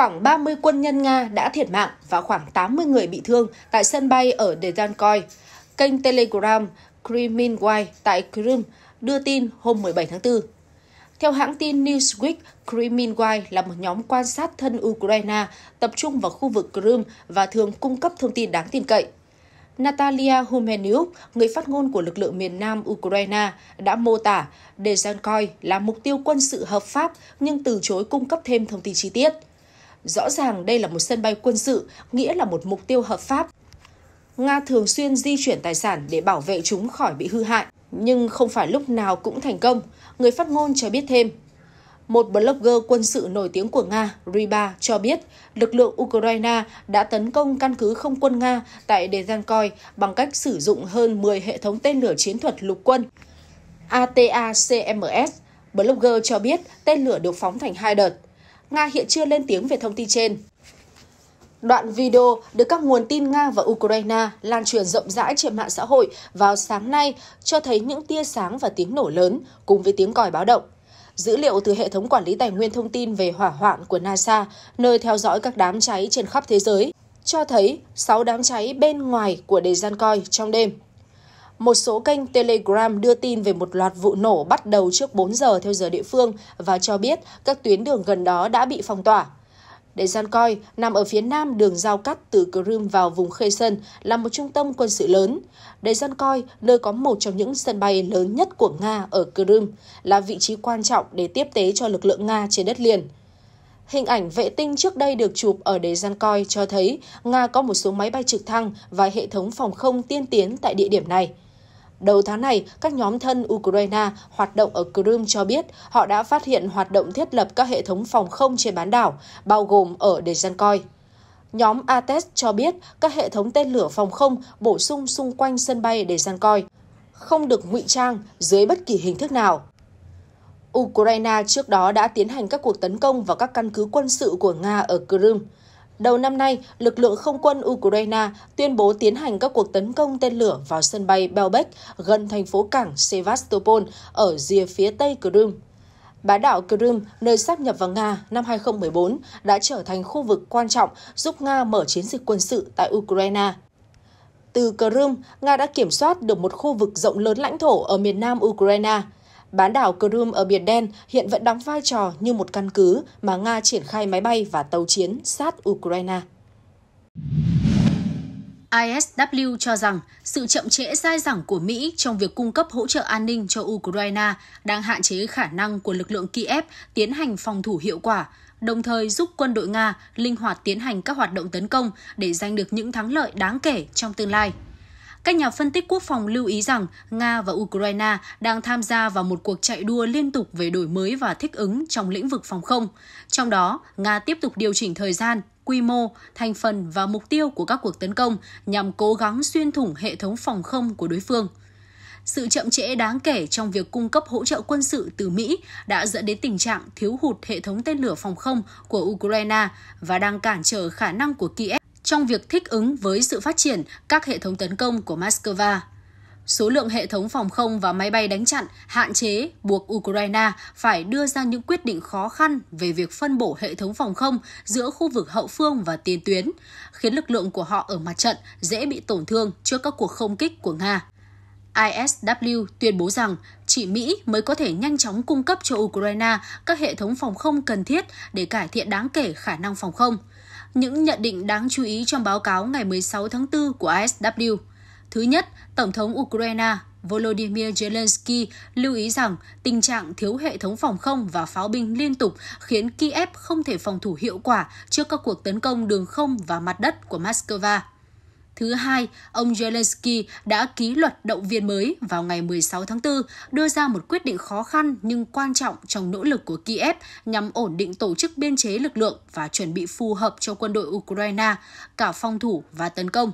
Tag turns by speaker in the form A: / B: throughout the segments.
A: khoảng 30 quân nhân Nga đã thiệt mạng và khoảng 80 người bị thương tại sân bay ở Dedankoy. Kênh Telegram Kremlin Kriminwai tại Crimea đưa tin hôm 17 tháng 4. Theo hãng tin Newsweek, Kriminwai là một nhóm quan sát thân Ukraine tập trung vào khu vực Crimea và thường cung cấp thông tin đáng tin cậy. Natalia Humeniuk, người phát ngôn của lực lượng miền Nam Ukraine, đã mô tả Dezhankoy là mục tiêu quân sự hợp pháp nhưng từ chối cung cấp thêm thông tin chi tiết. Rõ ràng đây là một sân bay quân sự, nghĩa là một mục tiêu hợp pháp. Nga thường xuyên di chuyển tài sản để bảo vệ chúng khỏi bị hư hại, nhưng không phải lúc nào cũng thành công, người phát ngôn cho biết thêm. Một blogger quân sự nổi tiếng của Nga, Riba, cho biết lực lượng Ukraine đã tấn công căn cứ không quân Nga tại Dezhankoi bằng cách sử dụng hơn 10 hệ thống tên lửa chiến thuật lục quân. ATACMS, blogger cho biết tên lửa được phóng thành hai đợt – Nga hiện chưa lên tiếng về thông tin trên. Đoạn video được các nguồn tin Nga và Ukraine lan truyền rộng rãi trên mạng xã hội vào sáng nay cho thấy những tia sáng và tiếng nổ lớn cùng với tiếng còi báo động. Dữ liệu từ hệ thống quản lý tài nguyên thông tin về hỏa hoạn của NASA, nơi theo dõi các đám cháy trên khắp thế giới, cho thấy 6 đám cháy bên ngoài của đề gian coi trong đêm một số kênh Telegram đưa tin về một loạt vụ nổ bắt đầu trước 4 giờ theo giờ địa phương và cho biết các tuyến đường gần đó đã bị phong tỏa. Dezhankoy nằm ở phía nam đường giao cắt từ Crimea vào vùng Kherson là một trung tâm quân sự lớn. Dezhankoy, nơi có một trong những sân bay lớn nhất của Nga ở Crimea, là vị trí quan trọng để tiếp tế cho lực lượng Nga trên đất liền. Hình ảnh vệ tinh trước đây được chụp ở Dezhankoy cho thấy Nga có một số máy bay trực thăng và hệ thống phòng không tiên tiến tại địa điểm này. Đầu tháng này, các nhóm thân Ukraine hoạt động ở Crimea cho biết họ đã phát hiện hoạt động thiết lập các hệ thống phòng không trên bán đảo, bao gồm ở Dezhenkoi. Nhóm ATES cho biết các hệ thống tên lửa phòng không bổ sung xung quanh sân bay Dezhenkoi không được ngụy trang dưới bất kỳ hình thức nào. Ukraine trước đó đã tiến hành các cuộc tấn công vào các căn cứ quân sự của Nga ở Crimea. Đầu năm nay, lực lượng không quân Ukraine tuyên bố tiến hành các cuộc tấn công tên lửa vào sân bay Belbek gần thành phố cảng Sevastopol ở rìa phía tây Crimea. bá đảo Crimea, nơi sáp nhập vào Nga năm 2014, đã trở thành khu vực quan trọng giúp Nga mở chiến dịch quân sự tại Ukraine. Từ Crimea, Nga đã kiểm soát được một khu vực rộng lớn lãnh thổ ở miền nam Ukraine – Bán đảo Crimea ở Biển Đen hiện vẫn đóng vai trò như một căn cứ mà Nga triển khai máy bay và tàu chiến sát Ukraine. ISW cho rằng sự chậm trễ dai dẳng của Mỹ trong việc cung cấp hỗ trợ an ninh cho Ukraine đang hạn chế khả năng của lực lượng Kiev tiến hành phòng thủ hiệu quả, đồng thời giúp quân đội Nga linh hoạt tiến hành các hoạt động tấn công để giành được những thắng lợi đáng kể trong tương lai. Các nhà phân tích quốc phòng lưu ý rằng Nga và Ukraine đang tham gia vào một cuộc chạy đua liên tục về đổi mới và thích ứng trong lĩnh vực phòng không. Trong đó, Nga tiếp tục điều chỉnh thời gian, quy mô, thành phần và mục tiêu của các cuộc tấn công nhằm cố gắng xuyên thủng hệ thống phòng không của đối phương. Sự chậm trễ đáng kể trong việc cung cấp hỗ trợ quân sự từ Mỹ đã dẫn đến tình trạng thiếu hụt hệ thống tên lửa phòng không của Ukraine và đang cản trở khả năng của Kiev trong việc thích ứng với sự phát triển các hệ thống tấn công của Moscow. Số lượng hệ thống phòng không và máy bay đánh chặn hạn chế buộc Ukraine phải đưa ra những quyết định khó khăn về việc phân bổ hệ thống phòng không giữa khu vực hậu phương và tiền tuyến, khiến lực lượng của họ ở mặt trận dễ bị tổn thương trước các cuộc không kích của Nga. ISW tuyên bố rằng chỉ Mỹ mới có thể nhanh chóng cung cấp cho Ukraine các hệ thống phòng không cần thiết để cải thiện đáng kể khả năng phòng không – những nhận định đáng chú ý trong báo cáo ngày 16 tháng 4 của ASW. Thứ nhất, Tổng thống Ukraine Volodymyr Zelensky lưu ý rằng tình trạng thiếu hệ thống phòng không và pháo binh liên tục khiến Kiev không thể phòng thủ hiệu quả trước các cuộc tấn công đường không và mặt đất của Moscow thứ hai, ông Zelensky đã ký luật động viên mới vào ngày 16 tháng 4, đưa ra một quyết định khó khăn nhưng quan trọng trong nỗ lực của Kiev nhằm ổn định tổ chức biên chế lực lượng và chuẩn bị phù hợp cho quân đội Ukraine, cả phòng thủ và tấn công.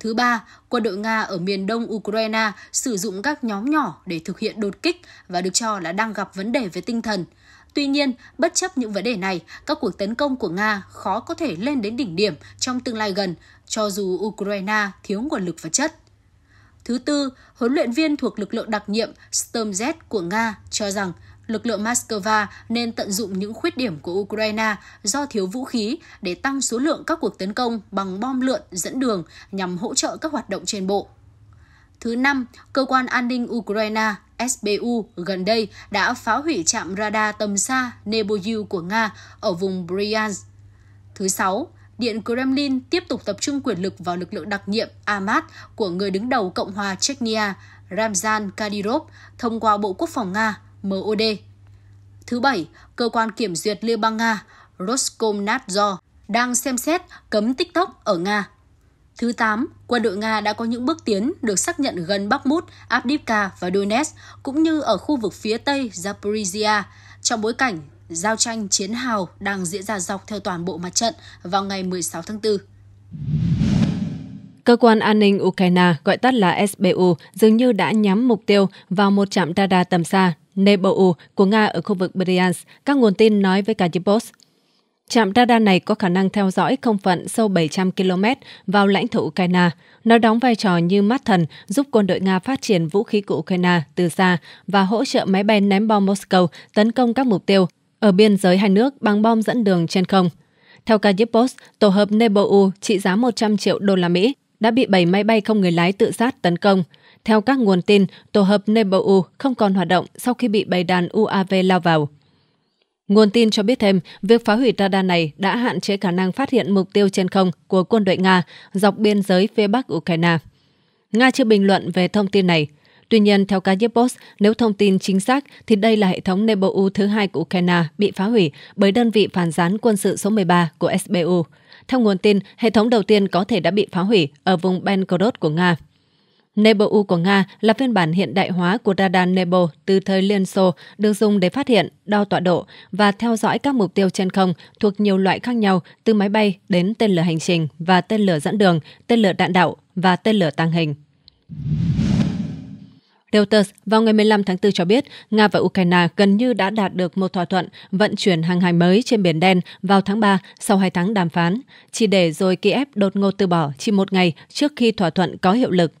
A: Thứ ba, quân đội Nga ở miền đông Ukraine sử dụng các nhóm nhỏ để thực hiện đột kích và được cho là đang gặp vấn đề về tinh thần. Tuy nhiên, bất chấp những vấn đề này, các cuộc tấn công của Nga khó có thể lên đến đỉnh điểm trong tương lai gần cho dù Ukraine thiếu nguồn lực vật chất. Thứ tư, huấn luyện viên thuộc lực lượng đặc nhiệm Storm Z của Nga cho rằng lực lượng Moscow nên tận dụng những khuyết điểm của Ukraine do thiếu vũ khí để tăng số lượng các cuộc tấn công bằng bom lượn dẫn đường nhằm hỗ trợ các hoạt động trên bộ. Thứ năm, cơ quan an ninh Ukraine SBU gần đây đã phá hủy trạm radar tầm xa Nebogyu của Nga ở vùng Bryansk. Thứ sáu, Điện Kremlin tiếp tục tập trung quyền lực vào lực lượng đặc nhiệm Amat của người đứng đầu Cộng hòa Chechnya Ramzan Kadyrov thông qua Bộ Quốc phòng Nga MOD. Thứ Bảy, Cơ quan Kiểm duyệt Liên bang Nga Roskomnadzor đang xem xét cấm TikTok ở Nga. Thứ 8, quân đội Nga đã có những bước tiến được xác nhận gần Bakhmut, Avdiivka và Donetsk, cũng như ở khu vực phía tây Zaporizhia, trong bối cảnh giao tranh chiến hào đang diễn ra dọc theo toàn bộ mặt trận vào ngày 16 tháng 4.
B: Cơ quan an ninh Ukraine, gọi tắt là SBU, dường như đã nhắm mục tiêu vào một trạm radar tầm xa Nebou của Nga ở khu vực Bryansk, các nguồn tin nói với Kajipost. Trạm radar này có khả năng theo dõi không phận sâu 700 km vào lãnh thổ Ukraine. Nó đóng vai trò như mắt thần giúp quân đội Nga phát triển vũ khí của Ukraine từ xa và hỗ trợ máy bay ném bom Moscow tấn công các mục tiêu ở biên giới hai nước, băng bom dẫn đường trên không. Theo Kyiv Post, tổ hợp Nebou trị giá 100 triệu đô la Mỹ đã bị 7 máy bay không người lái tự sát tấn công. Theo các nguồn tin, tổ hợp Nebou không còn hoạt động sau khi bị bầy đàn UAV lao vào. Nguồn tin cho biết thêm, việc phá hủy radar này đã hạn chế khả năng phát hiện mục tiêu trên không của quân đội Nga dọc biên giới phía bắc Ukraine. Nga chưa bình luận về thông tin này. Tuy nhiên, theo cá nhiếp nếu thông tin chính xác thì đây là hệ thống NEBOU thứ hai của Ukraine bị phá hủy bởi đơn vị phản gián quân sự số 13 của SBU. Theo nguồn tin, hệ thống đầu tiên có thể đã bị phá hủy ở vùng Belgorod của Nga. nebo của Nga là phiên bản hiện đại hóa của radar Nebo từ thời Liên Xô, được dùng để phát hiện, đo tọa độ và theo dõi các mục tiêu trên không thuộc nhiều loại khác nhau, từ máy bay đến tên lửa hành trình và tên lửa dẫn đường, tên lửa đạn đạo và tên lửa tàng hình. Reuters vào ngày 15 tháng 4 cho biết Nga và Ukraine gần như đã đạt được một thỏa thuận vận chuyển hàng hải mới trên Biển Đen vào tháng 3 sau 2 tháng đàm phán, chỉ để rồi Kiev đột ngột từ bỏ chỉ một ngày trước khi thỏa thuận có hiệu lực.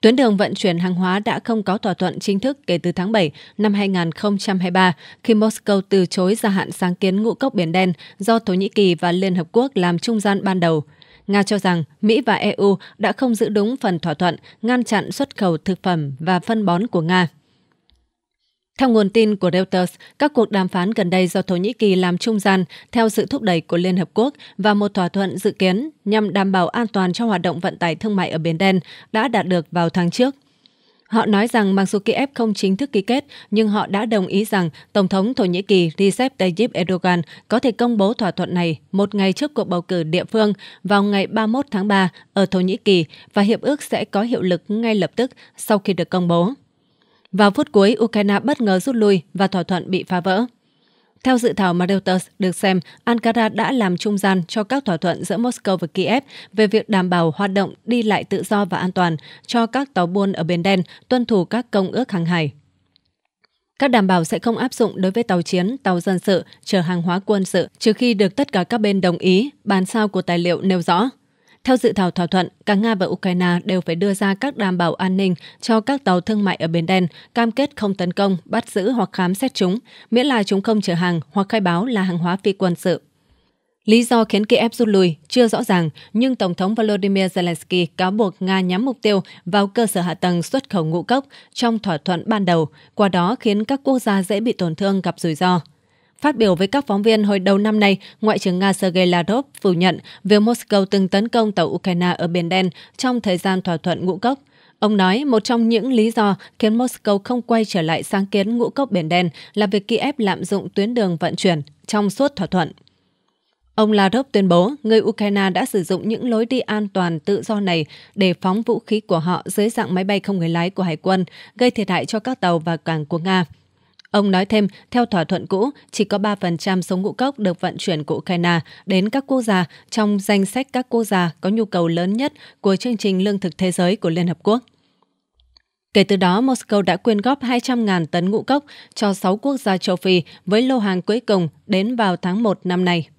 B: Tuyến đường vận chuyển hàng hóa đã không có thỏa thuận chính thức kể từ tháng 7 năm 2023 khi Moscow từ chối gia hạn sáng kiến ngũ cốc Biển Đen do Thổ Nhĩ Kỳ và Liên Hợp Quốc làm trung gian ban đầu – Nga cho rằng Mỹ và EU đã không giữ đúng phần thỏa thuận ngăn chặn xuất khẩu thực phẩm và phân bón của Nga. Theo nguồn tin của Reuters, các cuộc đàm phán gần đây do Thổ Nhĩ Kỳ làm trung gian theo sự thúc đẩy của Liên Hợp Quốc và một thỏa thuận dự kiến nhằm đảm bảo an toàn cho hoạt động vận tải thương mại ở Biển Đen đã đạt được vào tháng trước – Họ nói rằng mặc dù Kiev không chính thức ký kết, nhưng họ đã đồng ý rằng Tổng thống Thổ Nhĩ Kỳ Recep Tayyip Erdogan có thể công bố thỏa thuận này một ngày trước cuộc bầu cử địa phương vào ngày 31 tháng 3 ở Thổ Nhĩ Kỳ và hiệp ước sẽ có hiệu lực ngay lập tức sau khi được công bố. Vào phút cuối, Ukraine bất ngờ rút lui và thỏa thuận bị phá vỡ. Theo dự thảo mà Reuters được xem, Ankara đã làm trung gian cho các thỏa thuận giữa Moscow và Kiev về việc đảm bảo hoạt động đi lại tự do và an toàn cho các tàu buôn ở Biển Đen tuân thủ các công ước hàng hải. Các đảm bảo sẽ không áp dụng đối với tàu chiến, tàu dân sự, chở hàng hóa quân sự, trừ khi được tất cả các bên đồng ý, bàn sao của tài liệu nêu rõ. Theo dự thảo thỏa thuận, cả Nga và Ukraine đều phải đưa ra các đảm bảo an ninh cho các tàu thương mại ở Biển Đen, cam kết không tấn công, bắt giữ hoặc khám xét chúng, miễn là chúng không chở hàng hoặc khai báo là hàng hóa phi quân sự. Lý do khiến Kiev rút lui chưa rõ ràng, nhưng Tổng thống Volodymyr Zelensky cáo buộc Nga nhắm mục tiêu vào cơ sở hạ tầng xuất khẩu ngũ cốc trong thỏa thuận ban đầu, qua đó khiến các quốc gia dễ bị tổn thương gặp rủi ro. Phát biểu với các phóng viên hồi đầu năm nay, Ngoại trưởng Nga Sergei Lavrov phủ nhận việc Moscow từng tấn công tàu Ukraine ở Biển Đen trong thời gian thỏa thuận ngũ cốc. Ông nói một trong những lý do khiến Moscow không quay trở lại sáng kiến ngũ cốc Biển Đen là việc Kiev lạm dụng tuyến đường vận chuyển trong suốt thỏa thuận. Ông Lavrov tuyên bố người Ukraine đã sử dụng những lối đi an toàn tự do này để phóng vũ khí của họ dưới dạng máy bay không người lái của Hải quân, gây thiệt hại cho các tàu và cảng của Nga. Ông nói thêm, theo thỏa thuận cũ, chỉ có 3% số ngũ cốc được vận chuyển của Ukraine đến các quốc gia trong danh sách các quốc gia có nhu cầu lớn nhất của chương trình lương thực thế giới của Liên Hợp Quốc. Kể từ đó, Moscow đã quyên góp 200.000 tấn ngũ cốc cho 6 quốc gia châu Phi với lô hàng cuối cùng đến vào tháng 1 năm nay.